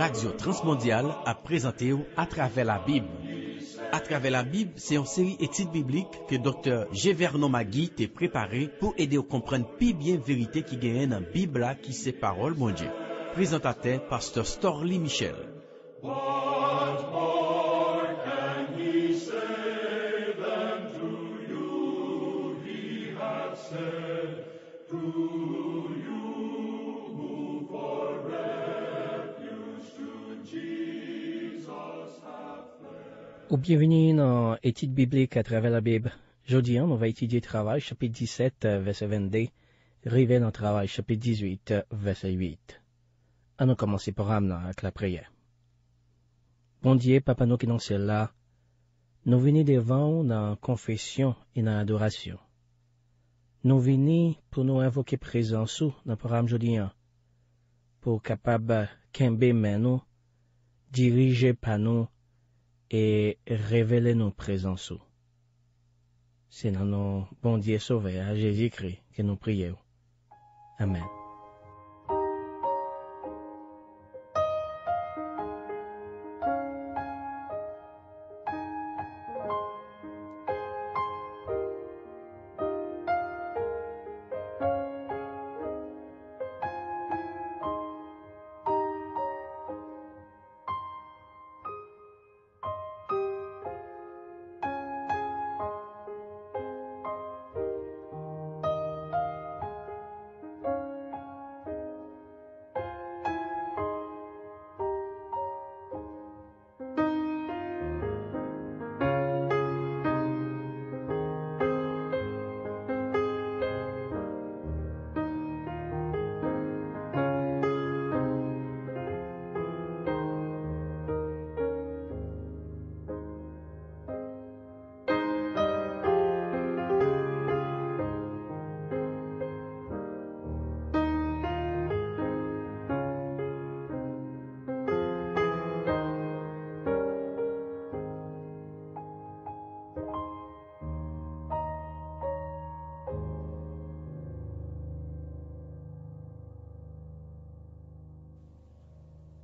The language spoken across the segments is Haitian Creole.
Radio Transmondial a prezante ou Atrave la Bib. Atrave la Bib, se yon seri etite biblike ke Dr. G. Vernon Magui te prepare pou ede ou komprenne pi bien verite ki genyen an Bib la ki se parol mounje. Prezante a te, Pastor Storlie Michel. bienvenue dans l'étude biblique à travers la Bible. Aujourd'hui, on va étudier Travail, chapitre 17, verset 22, rivé dans Travail, chapitre 18, verset 8. Allons commencer par amener avec la prière. Bon Dieu, Papa nous qui dans celle-là, nous venons devant dans confession et dans adoration. Nous venons pour nous invoquer présence dans le programme aujourd'hui, hein, pour capable qu'un nous, diriger par nous, E revele nou prezen sou. Se nan nou bon diye sove a Jezi kri ke nou priye ou. Amen.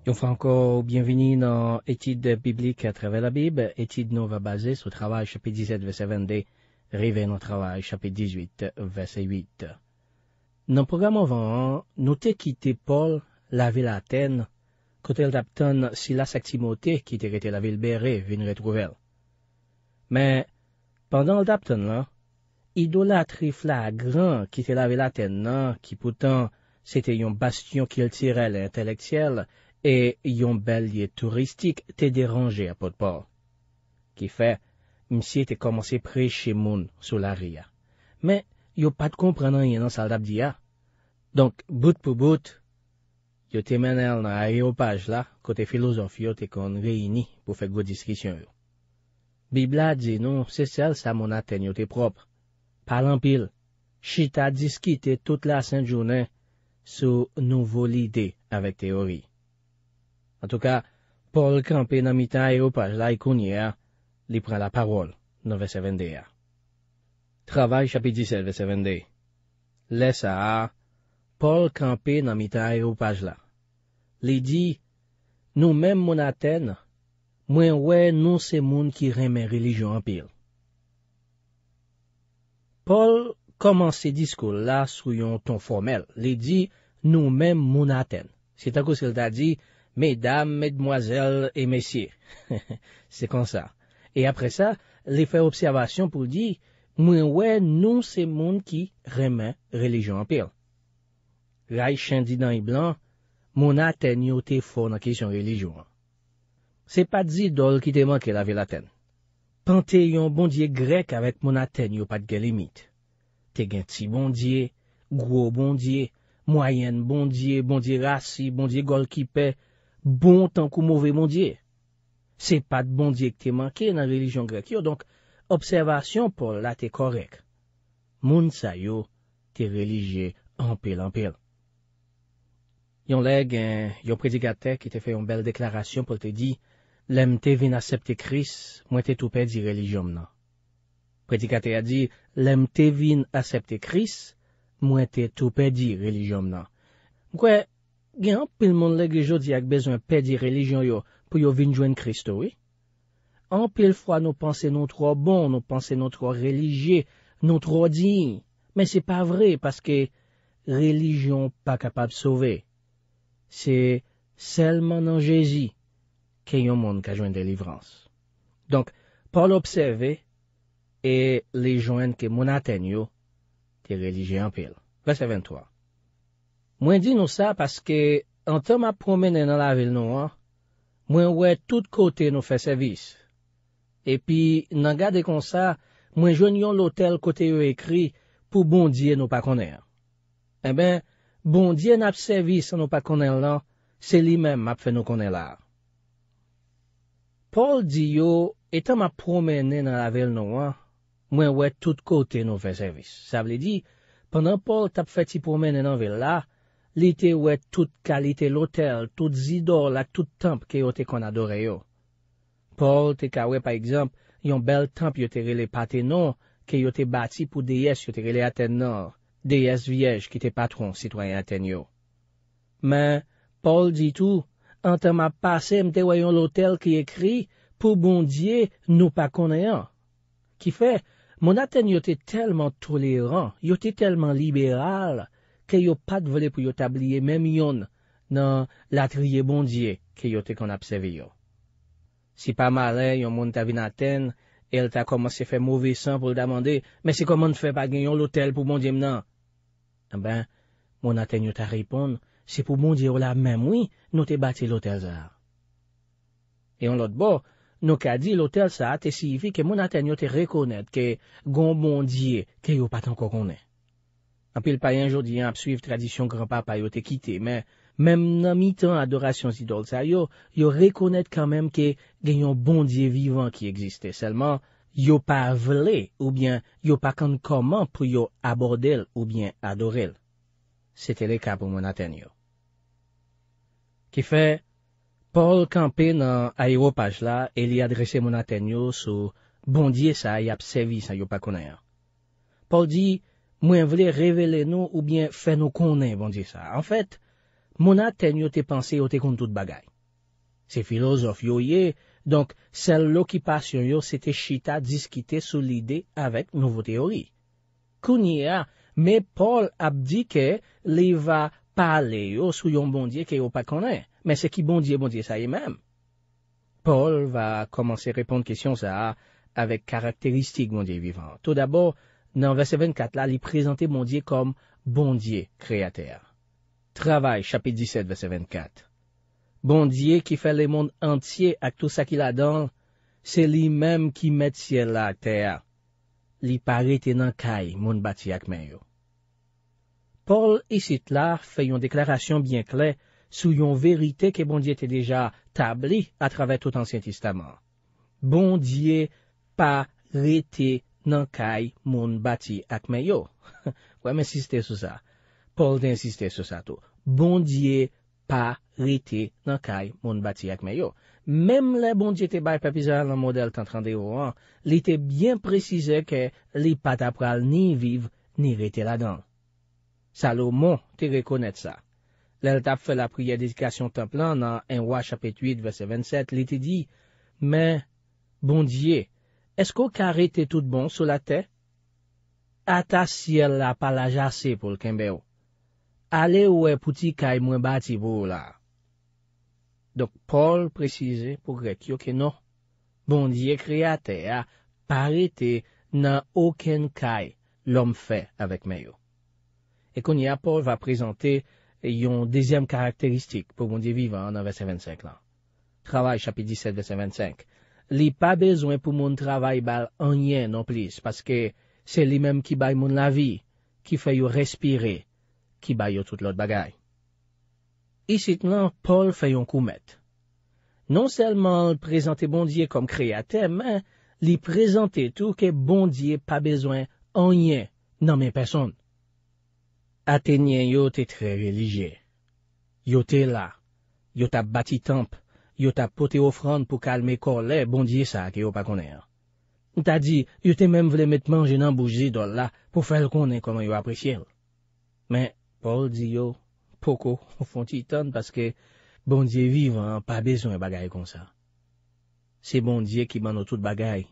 Nous Franco, bienvenue dans Études biblique à travers la Bible. Étude nova va sur le travail chapitre 17, verset 22, rivé nos travail chapitre 18, verset 8. Dans le programme avant, nous avons quitté Paul, la ville Athènes, côté d'Apton, Silas et Timothée, qui était la ville venait de retrouver. Mais, pendant l'Apton, là, idolatrie flagrant qui était la ville Athènes, qui pourtant, c'était un bastion culturel attirait intellectuel, E yon belye turistik te deranje a potpon. Ki fe, msi te komanse preche moun sou la ria. Men, yo pat komprenan yon an saldap diya. Donk, bout pou bout, yo te menel nan a yo paj la, kote filosof yo te kon reyni pou fek go diskisyon yo. Bibla di nou se sel sa monaten yo te propre. Palan pil, chita diskite tout la sen jounen sou nou volide avek te ori. An tou ka, Paul Kampé nan mi tay yo paj la y konye a, li pran la parol nan ve se vende a. Travay chapidise vende se vende. Le sa a, Paul Kampé nan mi tay yo paj la. Li di, nou men moun a ten, mwen we nou se moun ki remen religyon apil. Paul koman se disko la sou yon ton formel. Li di, nou men moun a ten. Se tako se l da di... Mesdames, mesdemoiselles et messieurs, c'est comme ça. Et après ça, les faire observation pour dire, moi, ouais, nous, c'est monde qui remet religion en pire. L'Aïchan dit dans Y Blanc, mon Athènes, yo, t'es faux na question religion. C'est pas d'idol qui te montre que la ville Athènes. Panthéon, bondier grec, avec mon Athènes, yo, pas de galimite. T'es gant si bondier, gros bondier, moyenne bondier, bondier rassi, bondier gol kipè, Bon tankou mouve mondye. Se pa de bondye ke te manke nan religyon grek yo. Donk, observasyon pou la te korek. Moun sa yo, te religye anpil-anpil. Yon leg, eh, yon predikate ki te fe yon bel deklarasyon pou te di, lem te vin asepte kris, mwen te toupe di religyon mnen. Predikate ya di, lem te vin asepte kris, mwen te toupe di religyon mnen. Mwen kwe? gen anpil moun legje jo di ak bezon pe di relijyon yo pou yo vinjwen kristou, anpil fwa nou panse nou tro bon, nou panse nou tro relijye, nou tro din, men se pa vre, paske relijyon pa kapab sove, se selman nan jezi, ke yon moun ka jwen delivrans. Donk, pa l'observe, e li jwen ke moun aten yo di relijyon pil. Vese ven toa. Mwen di nou sa paske an tan ma promene nan la vil nou an, mwen wè tout kote nou fè servis. Epi nan gade kon sa, mwen jwen yon lotel kote yo ekri pou bondye nou pa konen. E ben, bondye nap servis an nou pa konen lan, se li men map fè nou konen la. Paul di yo, etan ma promene nan la vil nou an, mwen wè tout kote nou fè servis. Sa vle di, pwennan Paul tap fè ti promene nan vil la, Li te wè tout kalite lotel, tout zidor, la tout tempe ki yo te kon adore yo. Paul te ka wè pa ekzamp, yon bel tempe yo te rele patenon, ki yo te bati pou deyes yo te rele Atenor, deyes viej ki te patron sitwayen Atenyo. Men, Paul di tou, an tem a pase mte wè yon lotel ki ekri, pou bon diye nou pa koneyan. Ki fe, mon Aten yo te telman toleran, yo te telman liberal, ke yo pat vle pou yo tabliye menm yon nan latriye bondye ke yo te kon apseve yo. Si pa mare, yon moun ta vi naten, el ta koman se fe mouvisan pou l damande, men se koman te fe pa genyon lotel pou bondye mnan. Ah ben, moun naten yo ta repon, se pou bondye yo la menm wii, nou te bati lotel zar. E yon lot bo, nou ka di lotel sa te sifi ke moun naten yo te rekonet ke gon bondye ke yo pat anko konen. Anpil payen jodi ap suiv tradisyon kran pa pa yo te kite, men menm nan mi tan adorasyon zidol sa yo, yo rekonet kan menm ke genyon bondye vivan ki egziste. Selman, yo pa vle ou bien yo pa kan koman pou yo aborde l ou bien adore l. Se tele ka pou moun aten yo. Ki fe, Paul Kampen nan ay wopaj la, e li adrese moun aten yo sou bondye sa y ap sevi sa yo pa konen. Paul di, mwen vle revele nou oubyen fè nou konen, bondye sa. En fèt, moun a ten yo te panse yo te kontout bagay. Se filozof yo ye, donk sel lo ki pasyon yo se te chita diskite sou lide avèk nouvo teori. Kounye a, mwen Paul ap di ke li va pale yo sou yon bondye ke yo pa konen, mwen se ki bondye bondye sa ye mèm. Paul va komanse repon kisyon sa avèk karakteristik bondye vivan. Tout d'abò, nan vese 24 la li prezante bondye kom bondye kreater. Travay chapit 17 vese 24. Bondye ki fe le moun entye ak tout sa ki la don, se li mem ki met siel la akter. Li parete nan kay moun bati akmen yo. Paul Isitlar fe yon deklarasyon bien kle sou yon verite ke bondye te deja tabli a trave tout ansyen tistaman. Bondye pa rete kreater. nan kay moun bati akmeyo. Wè m'insiste sou sa. Paul d'insiste sou sa tou. Bondye pa rete nan kay moun bati akmeyo. Mèm le bondye te bay pe pizan nan model 331, li te byen precize ke li pa ta pral ni vive ni rete la dan. Salou moun te rekonet sa. Lel tap fe la priye dedikasyon tan plan nan enwa chapet 8 vese 27, li te di, men bondye nan kay moun bati akmeyo Esko karete tout bon sou la te? Ata siel la palajase pou l'kembe ou. Ale ou e puti kaj mwen bati pou ou la? Dok Paul prezise pou grek yo ke no. Bondye kreatè a parete nan oken kaj l'om fe avèk me yo. E konye a Paul va prezante yon dezem karakteristik pou bondye viva an avèk 75 lan. Travay chapi 17 avèk 75. Li pa bezwen pou moun travay bal anye nan plis, paske se li menm ki bay moun la vi, ki fay yo respire, ki bay yo tout lot bagay. Isit nan, Paul fay yon koumet. Non selman prezante bondye kom kreatè, men li prezante tou ke bondye pa bezwen anye nan men person. Atenyen yo te tre religye. Yo te la. Yo ta bati temp. Yo ta pote ofran pou kalme kor lè, bondye sa ke yo pa konè. Ou ta di, yo te menm vle met manje nan boujidol la pou fel konè konè yo apresye. Men, Paul di yo, poko, ou fon titan, paske bondye vivan pa bezon e bagay kon sa. Se bondye ki ban nou tout bagay,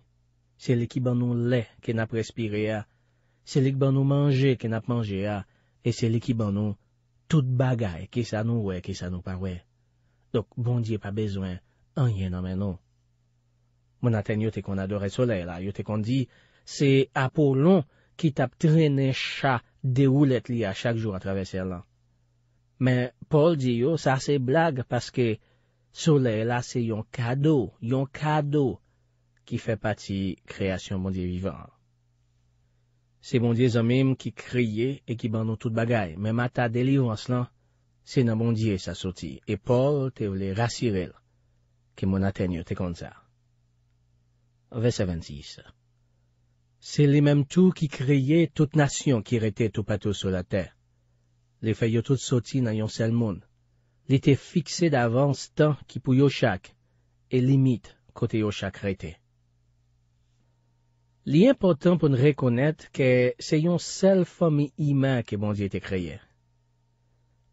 se li ki ban nou lè ke nap respire a, se li ki ban nou manje ke nap manje a, e se li ki ban nou tout bagay ke sa nou wè, ke sa nou pa wè. Dok bondye pa bezwen an yen anmen nou. Moun anten yote kon adore sole la, yote kon di se apou lon ki tap trene cha de oulet li a chak jou a traveser lan. Men Paul di yo sa se blag paske sole la se yon kado, yon kado ki fe pati kreasyon bondye vivan. Se bondye zanmim ki kriye e ki ban nou tout bagay, men mata delivans lan. C'est dans mon Dieu ça sorti et Paul te l'a rassuré, que mon atteigne était comme ça. Verset 26 C'est le même tout qui créait toute nation qui était tout pâteau sur la terre. Les feuilles toutes sorties dans un seul monde. Ils étaient d'avance tant qu'ils pouvaient au chaque et limite côté au chaque restait. Il est important reconnaître que c'est une seule famille humaine que mon Dieu a créée.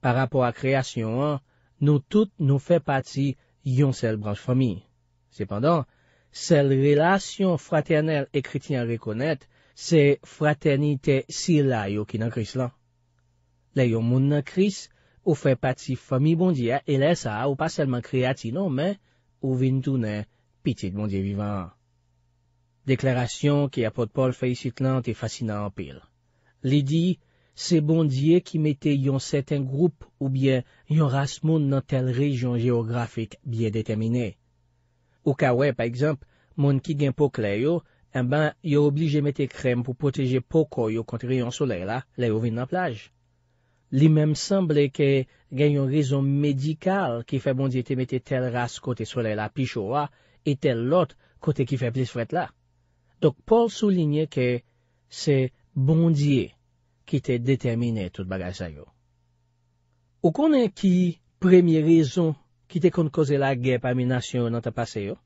Par rapor a kreasyon an, nou tout nou fe pati yon sel branj fami. Sepandan, sel relasyon fraternel e kritian rekonet, se fraternite sil la yo ki nan kris lan. Le yon moun nan kris, ou fe pati fami bondi a ele sa, ou pa selman kreati nan, men, ou vin toune piti de bondi vivan. Deklarasyon ki apotpol fe yisit lan te fasyna an pil. Li di... se bondye ki mette yon seten group ou bien yon rase moun nan tel rejon geografik biye detemine. Ou ka we, pa ekzamp, moun ki gen pok le yo, eh en ban yo oblige mette krem pou poteje pokoy yo kontre yon sole la, le yo vin nan plaj. Li mem semble ke gen yon rezon medikal ki fe bondye te mette tel rase kote sole la pi chowa e tel lot kote ki fe blis fret la. Dok, Paul souline ke se bondye... ki te determine tout bagaj sa yo. Ou konen ki premye rezon ki te kon koze la gep ame nasyon yo nan te pase yo?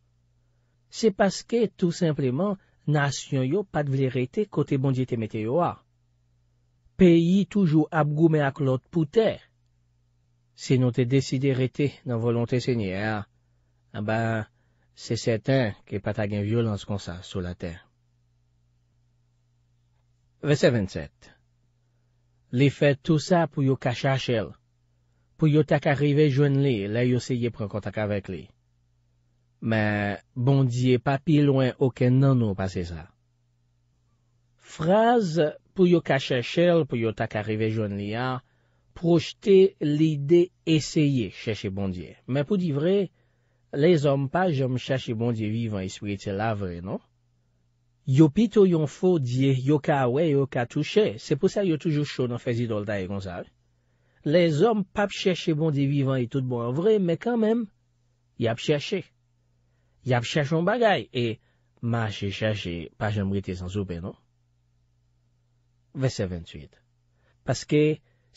Se paske tou simplement nasyon yo pat vlerete kote bondye te mete yo a. Peyi toujou ap goume ak lot poutè. Se nou te deside rete nan volonte se nye a, a ba, se seten ki pat agen violans kon sa sou la te. Vese 27 Li fè tou sa pou yo kache a chèl, pou yo tak a rive jwen li, la yo seye pren kontak avèk li. Men bondye pa pi lwen okè nan nou pase sa. Fraz pou yo kache a chèl, pou yo tak a rive jwen li a, projete li de eseye chèche bondye. Men pou di vre, le zom pa jom chèche bondye vivan espri te la vre, non? Yo pito yon fo diye yo ka wey, yo ka touche. Se pou sa yo toujou chou nan fezi dolda e gonzal. Le zom pa pcheche bon di vivan e tout bon an vre, me kan men, ya pcheche. Ya pcheche yon bagay. E, ma jè chache, pa jè mwite zan zube, non? Vese 28. Paske,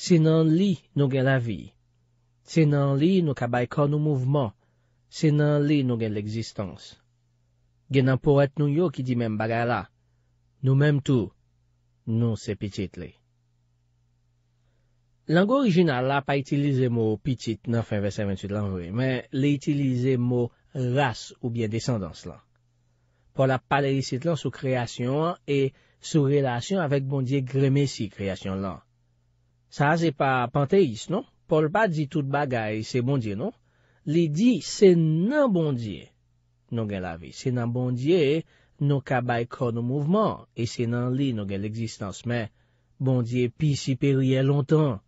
se nan li nou gen la vi, se nan li nou kabay kon nou mouvman, se nan li nou gen l'eksistans. Gen nan pou et nou yo ki di men bagay la. Nou menm tou, nou se pitit le. Langou orijinal la pa itilize mou pitit nan fin ve sa ventu de langou, men le itilize mou ras ou bien descendans la. Pol ap pale risit lan sou kreasyon an, e sou relasyon avek bondye gremesi kreasyon lan. Sa aze pa panteis, non? Pol pa di tout bagay se bondye, non? Le di se nan bondye. nou gen lavi. Se nan bondye, nou kabay kon nou mouvman, e se nan li nou gen l'eksistans. Men, bondye pi si perye lontan,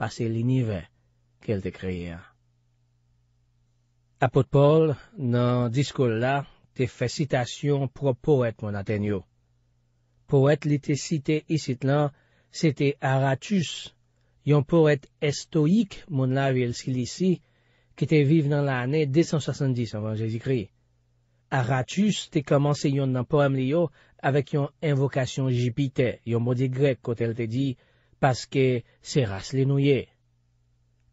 pase l'inive ke l te kreyen. A pot pol, nan diskol la, te fe citasyon pro poet mon atenyo. Poet li te cite isit lan, se te aratus, yon poet estoik, mon lavi el silisi, ki te vive nan la ane 270 avan Jezikriye. Aratus te komanse yon nan poem li yo avèk yon invokasyon jipite, yon modi grek kot el te di, paske seras lenouye.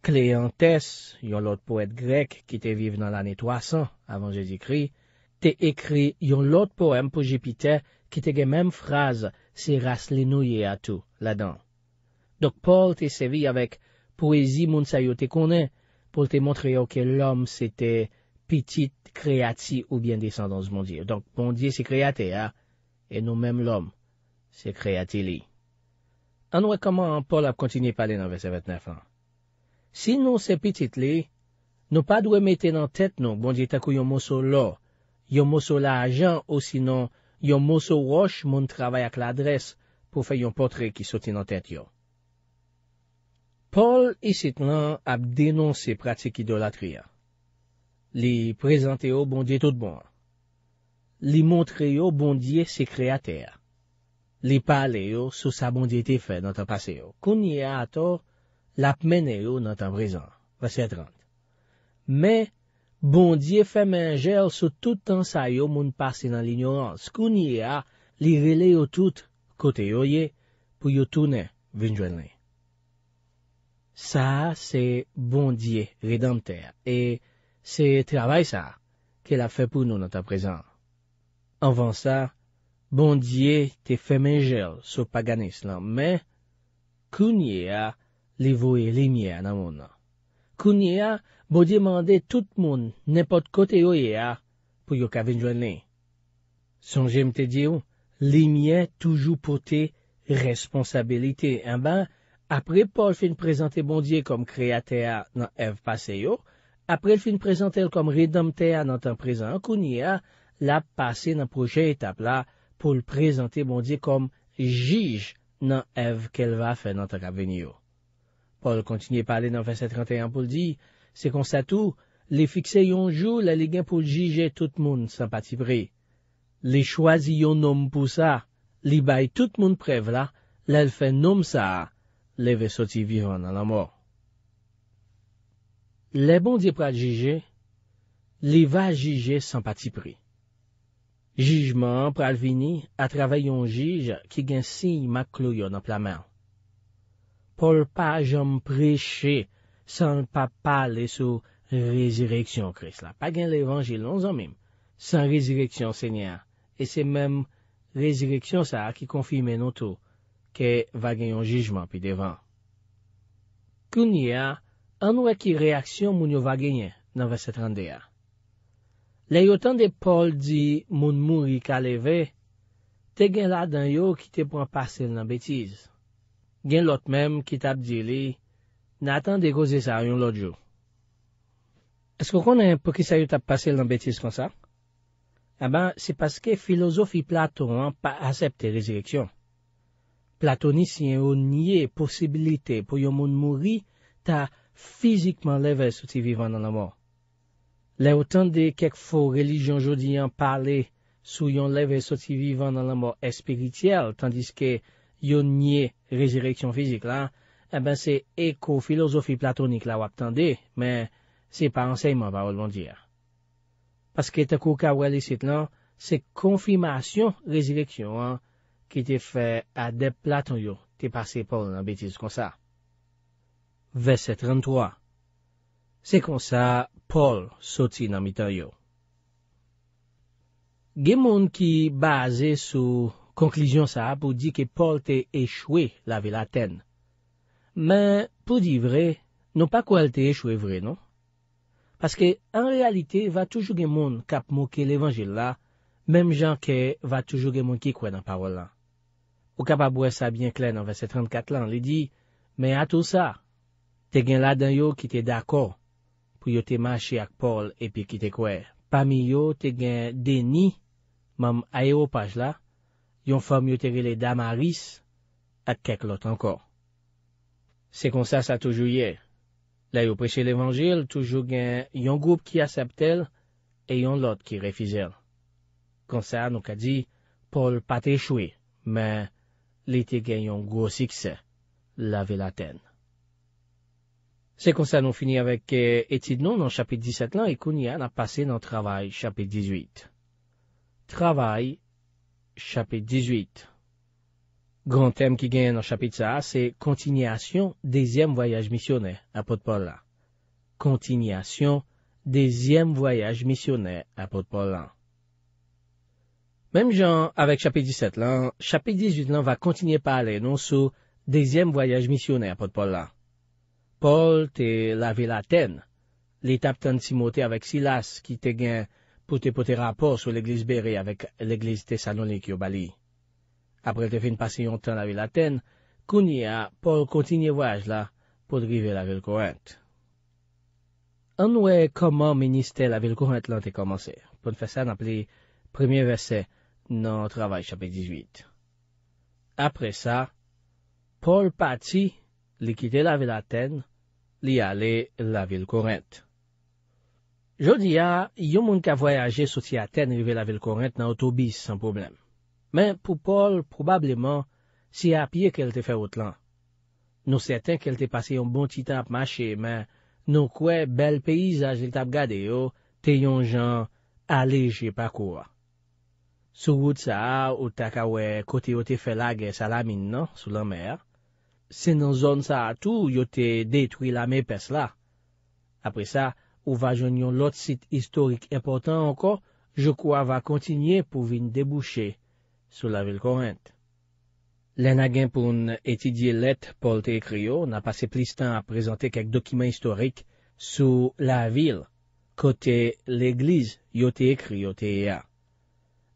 Kleantes, yon lot poet grek ki te vive nan ane 300 avon je di kri, te ekri yon lot poem pou jipite ki te gen menm fraz seras lenouye atou ladan. Dok Paul te sevi avèk poezi moun sayo te konen pou te montre yo ke lom se te... pitit kreati ou bien desan dan z mondye. Donk, mondye se kreati ya, e nou menm lom, se kreati li. Anwek kaman, Paul ap kontinye pale nan ve se vetnef lan. Sinon se pitit li, nou pa dwe meten an tèt nou, mondye takou yon moso la, yon moso la ajan, ou sinon yon moso roche moun travay ak la adres pou fe yon potre ki soti nan tèt yo. Paul isit lan ap denonsi pratik idolatriya. Li prezante yo bondye tout bon. Li montre yo bondye se kreater. Li pale yo sou sa bondye te fe notapase yo. Kounye a ator, lap mene yo notaprezan. Vase a 30. Me, bondye fe menjel sou tout ansay yo moun pase nan l'ignorans. Kounye a, li rele yo tout kote yo ye, pou yo toune vinjwenne. Sa se bondye redante. E, Se travay sa, ke la fe pou nou nan ta prezant. Anvan sa, bondye te femenjel sou paganis lan, men, kounye a li voye limye nan moun. Kounye a, bo dimande tout moun nepot kote yo ye a pou yo kavin jwen li. Son jem te diyon, limye toujou pote responsabilite. En ben, apre Paul fin prezante bondye kom kreatè a nan ev pase yo, apre l fin prezante l kom redamte a nan tan prezant akouni a, la passe nan proje etapla pou l prezante bondi kom jige nan ev ke l va fe nan tan kaveni yo. Pol kontinye pale nan fese 31 pou l di, se konstatu, li fikse yon jou la ligan pou jige tout moun san pati pre. Li chwazi yon nom pou sa, li bay tout moun prev la, la l fe nom sa, li ve soti vivan nan la mor. Le bon di pra l'jije, li va jije san pati pri. Jijman pra l'vini, a travay yon jije ki gen si maklo yo nan plaman. Pol pa jom preche san pa pale sou rezireksyon kres la. Pa gen l'evangil lon zan mim. San rezireksyon se nye a. E se men rezireksyon sa ki konfi men nou tou ke va gen yon jijman pi devan. Kounye a, anwe ki reaksyon moun yo va genyen nan verset rande ya. Le yo tan de Paul di moun mouri ka leve, te gen la dan yo ki te pran pase nan betiz. Gen lot menm ki tab di li, na tan de goze sa yon lot jo. Esko konen pou ki sa yo tab pase nan betiz kon sa? Aban, se paske filosofi Platon an pa asep te rezireksyon. Platonis yon yo nye posibilite pou yo moun mouri ta fizikman leve soti vivan nan la mor. Le ou tende kek fo relijon jodi an pale sou yon leve soti vivan nan la mor espirityel, tandis ke yon nye rezireksyon fizik la, e ben se ekofilosofi platonik la ou ap tende, men se pa ansayman pa ou lwondir. Paske te kou ka wèli sit lan, se konfirmasyon rezireksyon an, ki te fe adep platon yo, te pase pou nan betis kon sa. Verset 33. Se kon sa, Paul soti nan mitaryo. Gen moun ki baze sou konklyzyon sa pou di ke Paul te echwe la vilaten. Men pou di vre, nou pa kou el te echwe vre, non? Paske, an realite, va toujou gen moun kap mouke levangella, menm jan ke va toujou gen moun ki kwen an parola. Ou kap abwe sa byen klen an verset 34 lan, li di, men a tou sa. Te gen la dan yo ki te dako pou yo te manche ak Paul epi ki te kwe. Pam yo te gen deni mam a yo paj la, yon fam yo te rele Damaris ak kek lot anko. Se kon sa sa toujou ye, la yo preche l'Evangel toujou gen yon goup ki aseptel e yon lot ki refizel. Kon sa nou ka di, Paul patre chwe, men li te gen yon gwo sikse la ve la tenne. C'est comme ça nous fini avec euh, « étude non dans chapitre 17 et qu'on y a a passé dans « travail », chapitre 18. Travail », chapitre 18. Grand thème qui gagne dans chapitre c'est « continuation »,« deuxième voyage voyage à à là Continuation »,« deuxième voyage missionnaire » à à Même Même Même genre avec chapitre 17 là, chapitre 18 on va par parler non sur deuxième voyage missionnaire » à port Paul te la vil Aten, li tap tan si mote avek Silas ki te gen pote pote rapor sou l'eglis bere avek l'eglis te Sanonik yo Bali. Apre te fin pase yon tan la vil Aten, kouni a Paul kontinye waj la pou drive la vil Korint. Anwe koman meniste la vil Korint lan te komanse, pou nfe san ap li premye vese nan travay chapet 18. Apre sa, Paul pati... Li kite la vil Atene, li ale la vil Korente. Jodi ya, yon moun ka voyaje soti Atene li ve la vil Korente nan otobis san problem. Men pou Paul, probableman, si apye kel te fe otlan. Non seten kel te pase yon bon ti tan ap mache, men non kwe bel peyizaj li tap gade yo, te yon jan aleje pakouwa. Sou wout sa, ou tak awe kote yo te fe lage salamin nan sou lan mer, Se nan zon sa atou, yo te detwi la me pes la. Apre sa, ou va jonyon lot sit istorik important anko, jo kwa va kontinye pou vin debouche sou la vil korent. Len agen pou n'etidye let pou lte krio, nan pase plis tan apresante kek dokiman istorik sou la vil kote l'eglize yo te krio te ea.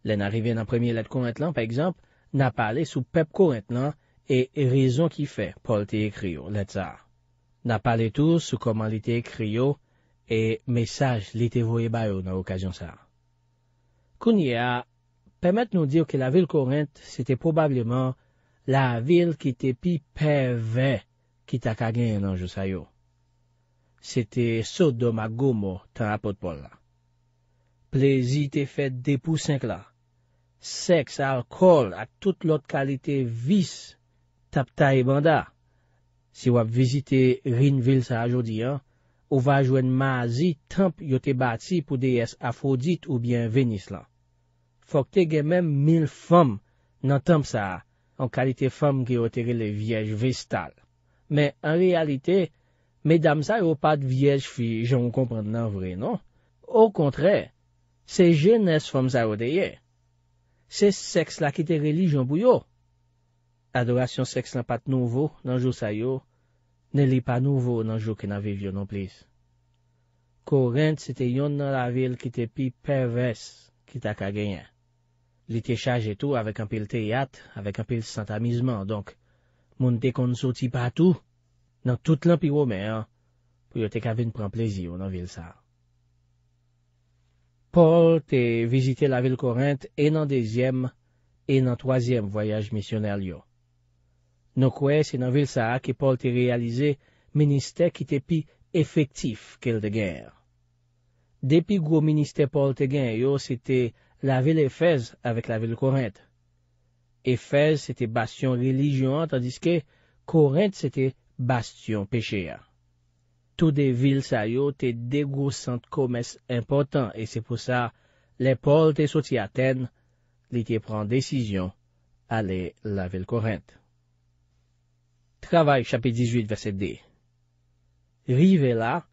Len arive nan premye let korent lan, pa ekzamp, nan pale sou pep korent lan E rezon ki fe pol te ekri yo let sa. Na pale tou sou koman li te ekri yo e mesaj li te voye bayo nan wakasyon sa. Kounye a, pemet nou diyo ke la vil korent, se te probableman la vil ki te pi pe ve ki ta kagen nan jou sayo. Se te so doma gomo tan apot pol la. Plezi te fet depou senk la. Sek sa akol at tout lot kalite vis tap ta e bandar. Si wap vizite Rinvil sa a jodi an, ou wajwen mazi temp yote bati pou deyes Afrodit ou bien Venis lan. Fokte gen men mil fom nan temp sa an kalite fom ki otere le viej vestal. Men an realite, medam sa yo pat viej fi jan wakompre nan vre nan. Ou kontre, se jen es fom sa yo deye. Se seks la ki te relijon bou yo, Adorasyon seks lan pat nouvo nan jou sa yo, ne li pa nouvo nan jou ki nan viv yo nan plis. Korent se te yon nan la vil ki te pi perves ki ta ka genyen. Li te chaje tou avèk anpil te yat, avèk anpil santamizman, donk moun te konsoti patou nan tout lan pi wome an, pou yo te kavin pran plezi yo nan vil sa. Paul te vizite la vil Korent enan dezyem enan toazyem voyaj misyoner yo. Nou kwe, se nan vil sa a ki Paul te realize, minister ki te pi efektif kel de gèr. Depi gwo minister Paul te gen yo, se te la vil Efez avèk la vil Korent. Efez se te bastyon religyon an, tandis ke Korent se te bastyon pechea. Tout de vil sa yo te degousant komes important, e se pou sa, le Paul te soti Aten, li te pran desizyon ale la vil Korent. Travay, chapit 18, verset 2. Rive la,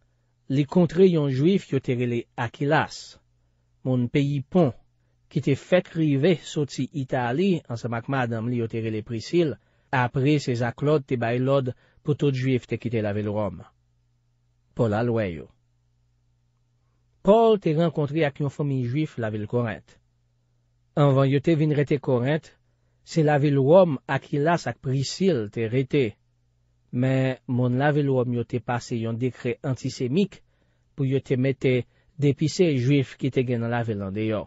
li kontre yon juif yo terele Akilas, mon peyi pon, ki te fet rive sotsi Itali ansa makma dam li yo terele Prisil, apre se zaklod te baylod pou tout juif te kite la vil rom. Pol alwayo. Pol te renkontri ak yon fomi juif la vil Korent. Anvan yo te vin rete Korent, se la vil rom Akilas ak Prisil te rete. Men, moun lave lom yo te pase yon dekre antisemik pou yo te mette depise juif ki te gen lave lan de yo.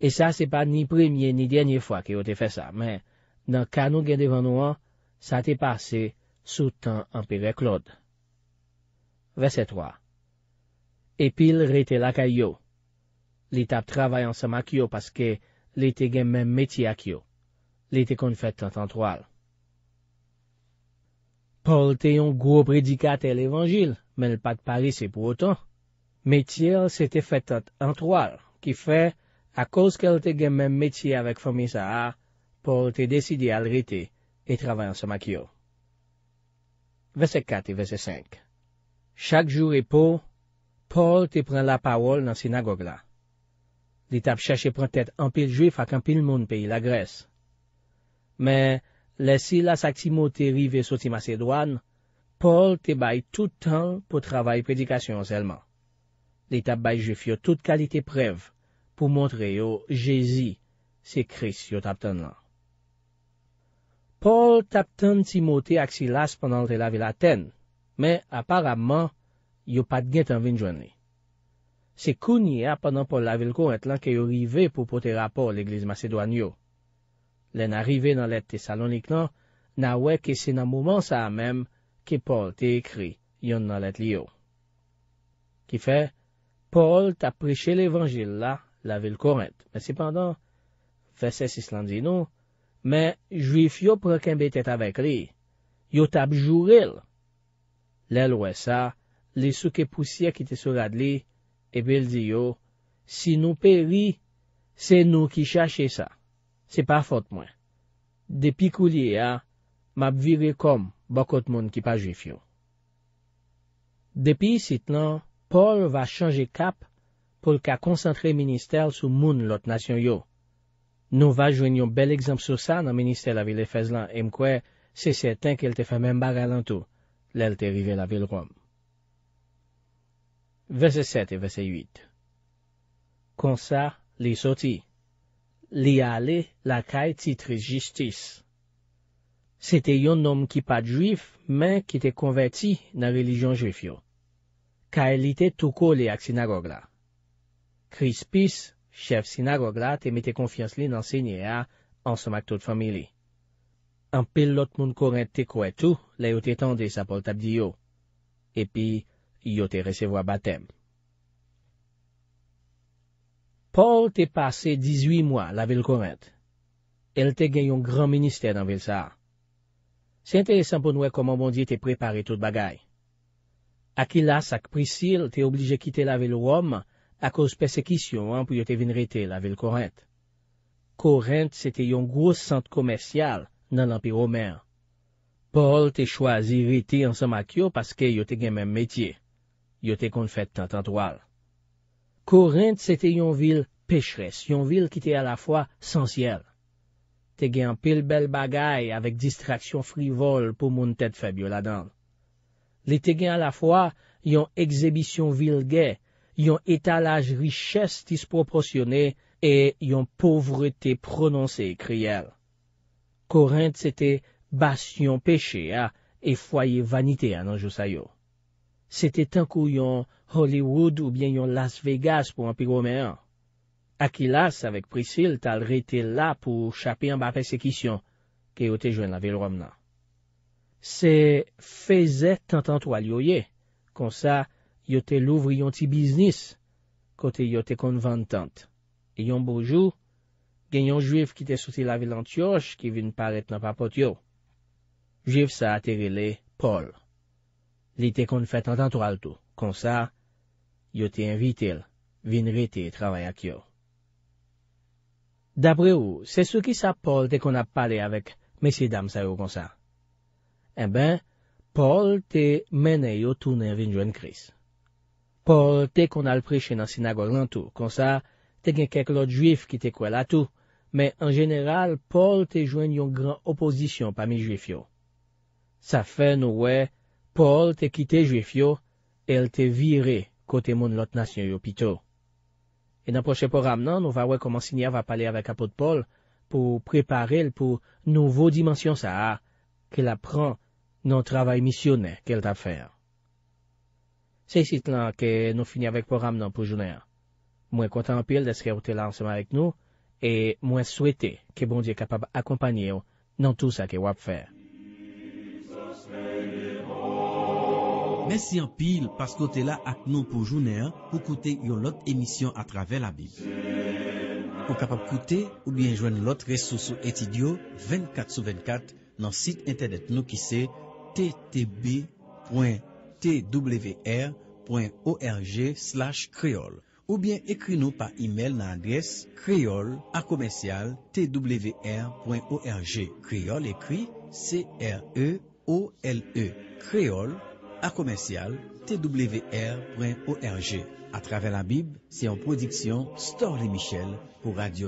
E sa se pa ni premye ni denye fwa ki yo te fe sa, men, nan kano gen devan ou an, sa te pase soutan anpeve klod. Vese 3 Epil rete lakay yo. Li tap travay ansam ak yo paske li te gen men meti ak yo. Li te kon fete an tan trwal. Paul te yon gro predikat el evanjil, men l'pad pari se pou otan. Metier se te fetot antroal, ki fe, a koz ke l te gen men metier avek fomi sa har, Paul te desidi al rete et travayan sa makyo. Vese 4 et vese 5 Chak jou repo, Paul te pren la pawol nan sinagog la. Li tap chache prentet anpil juif ak anpil moun peyi la Gres. Men, Lesil as aksimote rive soti Macedouan, Paul te bay toutan pou travay predikasyon selman. Li tap bay je fyo tout kalite prev pou montre yo Jezi se kris yo tapten lan. Paul tapten timote aksil as penan te lave l'Aten, men aparamman yo pat gen tan vin jwenni. Se kounye a penan Paul lave l'ko ent lan ke yo rive pou pote rapor l'Eglise Macedouan yo. Len arive nan lette Salonik lan, non? nan wè ki se nan mouman sa amem ki Paul te ekri yon nan lette li yo. Ki fe, Paul ta preche l'Evangil la, la vil Korent, men sepandan, fese si slan di nou, men juif yo preken betet avek li, yo tabjou ril. Len wè sa, li sou ke pousye ki te surad li, e bil di yo, si nou peri, se nou ki chache sa. Se pa fote mwen. Depi kou liye a, m ap viri kom bokot moun ki pa jifyon. Depi sit nan, Paul va chanje kap pou lka konsantre minister sou moun lot nasyon yo. Nou va jwen yon bel exemple sou sa nan minister la vil Efezlan, em kwe se se ten ke l te fè men baga lantou, lel te rive la vil Rom. Vese 7 e vese 8 Konsa li soti. Li a ale la kay titris jistis. Sete yon nom ki pa jwif men ki te konverti nan relijon jwif yo. Ka elite touko li ak sinagog la. Krispis, chef sinagog la, te mete konfians li nan senye a ansom ak tout familie. Anpil lot moun koren te kou etou la yo te tende sa portab di yo. Epi, yo te resevo a batem. Paul te pase 18 mwa la vil Korent. El te gen yon gran minister dan vil Saar. Se interesen pou noue koman bon di te prepare tout bagay. Akilas ak Priscil te oblije kite la vil Rome akos persekisyon pou yo te vin rete la vil Korent. Korent se te yon gros sant komersyal nan l'ampiro mer. Paul te chwazi rete ansan makyo paske yo te gen men metye. Yo te kon fete tant antoal. Korint se te yon vil pechres, yon vil ki te a la fwa sansyel. Te gen pel bel bagay avek distraksyon frivol pou moun tet febyo la dan. Le te gen a la fwa yon ekzebisyon vil ge, yon etalaj riches disproporsyone e yon povrete prononse kriyel. Korint se te bas yon peche a, e foye vanite ananjou sayo. Se te tankou yon Hollywood ou bien yon Las Vegas pou an pi gome an. Akilas avek Priscil tal re te la pou chapi an ba persekisyon ke yo te jwen la vil rom nan. Se feze tantan to al yoye, konsa yo te louvri yon ti biznis kote yo te konvantant. E yon boujou, gen yon juif ki te soti la vil an tiyosh ki vin parep nan papot yo. Juif sa aterele pol. Li te kon fèt an tantor al tou. Kon sa, yo te invite el. Vin re te travè ak yo. Dapre ou, se sou ki sa Paul te kon ap pale avèk mesi dam sa yo kon sa? E ben, Paul te mene yo tou nan vin joen kris. Paul te kon al preche nan sinagor lan tou. Kon sa, te gen keklot juif ki te kwe la tou. Men en general, Paul te joen yon gran oposisyon pa mi juif yo. Sa fè nou we... Paul te kite juif yo, el te vire kote moun lot nasyon yo pito. En aposhe po ram nan, nou va wè koman sinya va pale avè kapot Paul pou prepare l pou nouvo dimansyon sa a, ke la pran nan travay misyonè ke l tap fèr. Se sit lan ke nou fini avèk po ram nan pou jounè an. Mwen kontan apil deske wote lan seman avèk nou, e mwen souwete ke bondye kapap akompanyen nan tout sa ke wap fèr. Mersi an pil paskote la ak nou pou jounen pou koute yon lot emisyon a traven la bib. Po kapap koute ou bien jwen lot resosou etidyo 24 sou 24 nan sit internet nou ki se ttb.twr.org slash kreol ou bien ekri nou pa imel nan adres kreol akomensyal twr.org kreol ekri creole kreol. A komensyal, twr.org. A travè la bib, si an prodiksyon, Store les Michel, pou Radio-Saint-Denis.